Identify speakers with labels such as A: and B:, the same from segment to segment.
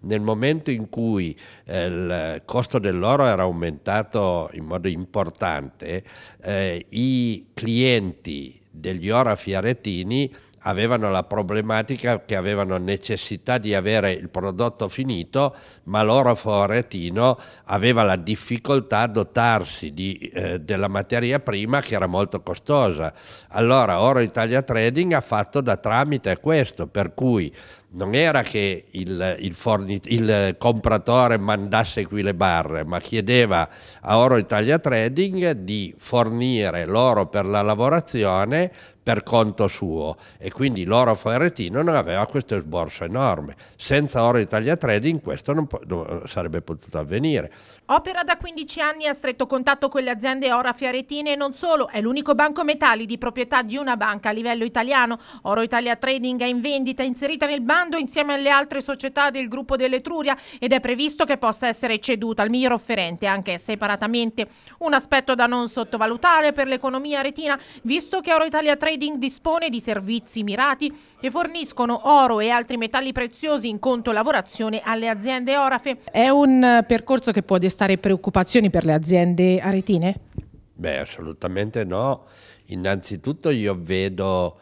A: nel momento in cui eh, il costo dell'oro era aumentato in modo importante, eh, i clienti degli ora fiaretini avevano la problematica che avevano necessità di avere il prodotto finito, ma l'oro fioretino aveva la difficoltà a dotarsi di, eh, della materia prima che era molto costosa. Allora Oro Italia Trading ha fatto da tramite questo, per cui non era che il, il, fornit- il, compratore mandasse qui le barre, ma chiedeva a Oro Italia Trading di fornire l'oro per la lavorazione per conto suo e quindi l'oro ferretino non aveva questo sborso enorme. Senza Oro Italia Trading questo non, po- non sarebbe potuto avvenire.
B: Opera da 15 anni a stretto contatto con le aziende Ora Fiaretine e non solo, è l'unico banco metalli di proprietà di una banca a livello italiano. Oro Italia Trading è in vendita inserita nel banco lavorando insieme alle altre società del gruppo dell'Etruria ed è previsto che possa essere ceduta al miglior offerente anche separatamente. Un aspetto da non sottovalutare per l'economia retina visto che Oro Italia Trading dispone di servizi mirati che forniscono oro e altri metalli preziosi in conto lavorazione alle aziende orafe. È un eh, percorso che può destare preoccupazioni per le aziende aretine?
A: Beh, assolutamente no. Innanzitutto io vedo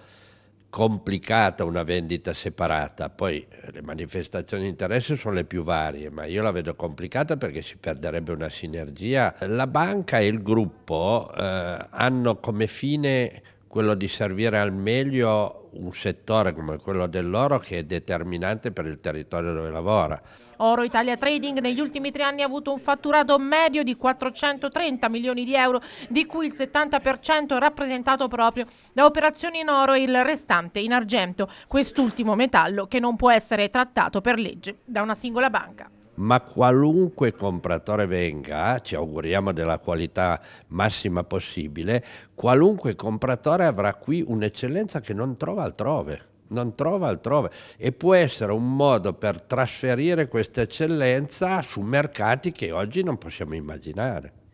A: complicata una vendita separata, poi eh, le manifestazioni di interesse sono le più varie, ma io la vedo complicata perché si perderebbe una sinergia. La banca e il gruppo eh, hanno come fine quello di servire al meglio un settore come quello dell'oro che è determinante per il territorio dove lavora.
B: Oro Italia Trading negli ultimi tre anni ha avuto un fatturato medio di 430 milioni di euro, di cui il 70% rappresentato proprio da operazioni in oro e il restante in argento, quest'ultimo metallo che non può essere trattato per legge da una singola banca
A: ma qualunque compratore venga, ci auguriamo della qualità massima possibile, qualunque compratore avrà qui un'eccellenza che non trova altrove non trova altrove e può essere un modo per trasferire questa eccellenza su mercati che oggi non possiamo immaginare.